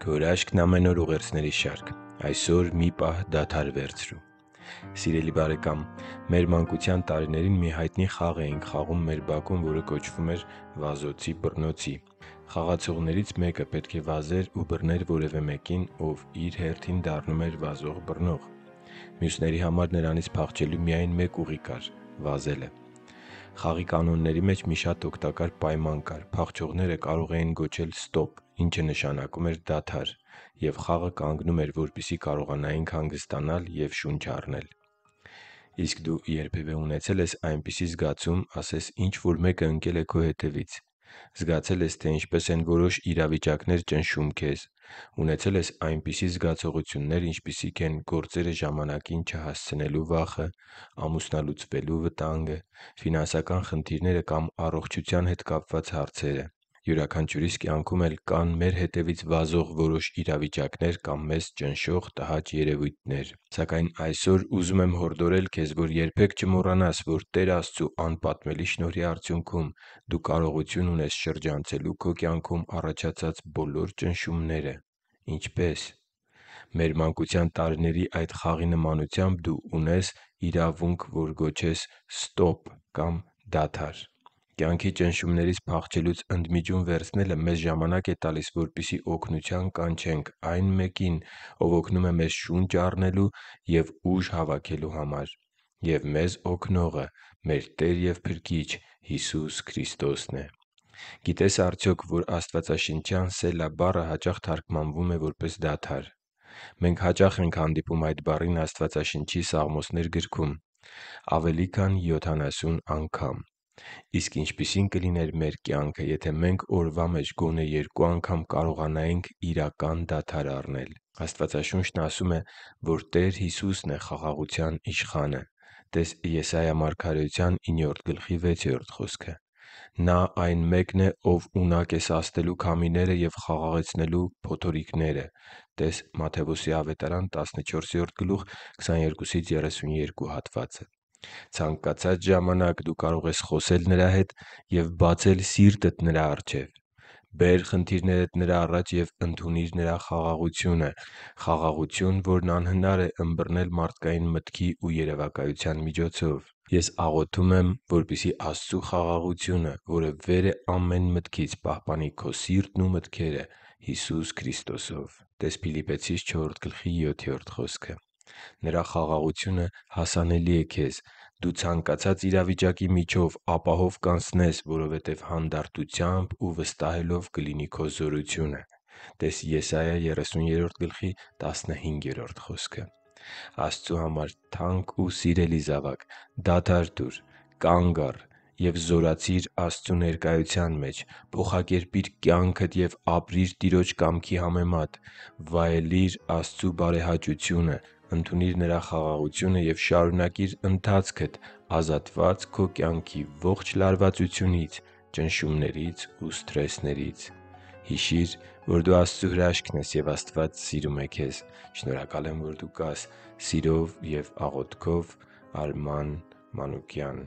Քո հրաշքն ամեն օր ուղերձների շարք։ Այսօր մի պահ դադար վերցրու Սիրելի՛ բարեկամ, մեր մանկության տարիներին մի հայտնի խաղ էինք խաղում մեր բակում, որը կոչվում էր «վազոցի բռնոցի»։ Խաղացողներից մեկը պետք է վազեր ու բռներ որևէ մեկին, ով իր հերթին դառնում էր վազող բռնող։ Մյուսների համար նրանից փախչելու միայն մեկ ուղի կար՝ վազելը։ Խաղի կանոնների մեջ մի շատ օգտակար պայման կար՝ փախչողները կարող էին գոչել «ստոպ», ինչը նշանակում էր «դադար», և խաղը կանգնում էր, որպեսզի կարողանայինք հանգստանալ և շունչ առնել։ Իսկ դու երբևէ ունեցե՞լ ես այնպիսի զգացում, ասես ինչ որ մեկը ընկել է քո հետևից։ Զգացե՞լ ես, թե ինչպես են որոշ իրավիճակներ ճնշում քեզ։ Ունեցե՞լ ես այնպիսի զգացողություններ, ինչպիսիք են գործերը ժամանակին չհասցնելու վախը, ամուսնալուծվելու վտանգը, ֆինանսական խնդիրները կամ առողջության հետ կապված հարցերը։ Յուրաքանչյուրիս կյանքում էլ կան մեր հետևից վազող որոշ իրավիճակներ կամ մեզ ճնշող տհաճ երևույթներ։ Սակայն այսօր ուզում եմ հորդորել քեզ, որ երբե՛ք չմոռանաս, որ Տեր Աստծու անպատմելի շնորհի արդյունքում դու կարողություն ունես շրջանցելու քո կյանքում առաջացած բոլոր ճնշումները։ Ինչպե՞ս։ Մեր մանկության տարիների այդ խաղի նմանությամբ դու ունես իրավունք, որ գոչես «Ստոպ» կամ «Դադար»։ Կյանքի ճնշումներից փախչելուց ընդմիջում վերցնելը մեզ ժամանակ է տալիս, որպեսզի օգնության կանչենք այն Մեկին, Ով օգնում է մեզ շունչ առնելու և ուժ հավաքելու համար։ Եվ մեզ օգնողը մեր Տեր և Փրկիչ Հիսուս Քրիստոսն է։ Գիտե՞ս արդյոք, որ աստվածաշնչյան «սելա» բառը հաճախ թարգմանվում է որպես «դադար»։ Մենք հաճախ ենք հանդիպում այդ բառին Աստվածաշնչի Սաղմոսներ գրքում ավելի քան յոթանասուն անգամ։ Իսկ ինչպիսի՞ն կլիներ մեր կյանքը, եթե մենք օրվա մեջ գոնե երկու անգամ կարողանայինք իրական դադար առնել։ Աստվածաշունչն ասում է, որ Տեր Հիսուսն է խաղաղության իշխանը (տե՛ս Եսայիա 9.6 խոսքը)։ Նա այն մեկն է, ով ունակ է սաստելու քամիները և խաղաղեցնելու փոթորիկները (տե՛ս Մատթեոս 14.22-32 հատվածը)։ Ցանկացած ժամանակ դու կարող ես խոսել Նրա հետ և բացել սիրտդ Նրա առջև։ Բեր խնդիրներդ Նրա առաջ և ընդունի՛ր Նրա խաղաղությունը։ Խաղաղություն, որն անհնար է ըմբռնել մարդկային մտքի ու երևակայության միջոցով։ Ես աղոթում եմ, որպեսզի Աստծու խաղաղությունը, որը վեր է ամեն մտքից, պահպանի քո սիրտն ու մտքերը Հիսուս Քրիստոսով (տե՛ս Փիլիպպեցիս 4․7 խոսքը)։ Նրա խաղաղությունը հասանելի է քեզ։ Դու ցանկացած իրավիճակի միջով ապահով կանցնես, որովհետև հանդարտությամբ ու վստահելով կլինի քո զորությունը (տե՛ս Եսայիա 30․15 խոսքը)։ Աստծու համար թանկ ու սիրելի՛ զավակ, դադար տուր, կանգ առ և զորացիր Աստծու ներկայության մեջ։ Փոխակերպի՛ր կյանքդ և ապրի՛ր Տիրոջ կամքի համեմատ։ Վայելի՛ր Աստծու բարեհաճությունը, ընդունի՛ր Նրա խաղաղությունը և շարունակիր ընթացքդ՝ ազատված քո կյանքի ողջ լարվածությունից, ճնշումներից ու սթրեսներից։ Հիշի՛ր, որ դու Աստծո հրաշքն ես, և Աստված սիրում է քեզ։ Շնորհակալ եմ, որ դու կա՛ս։ Սիրով և աղոթքով Արման Մանուկյան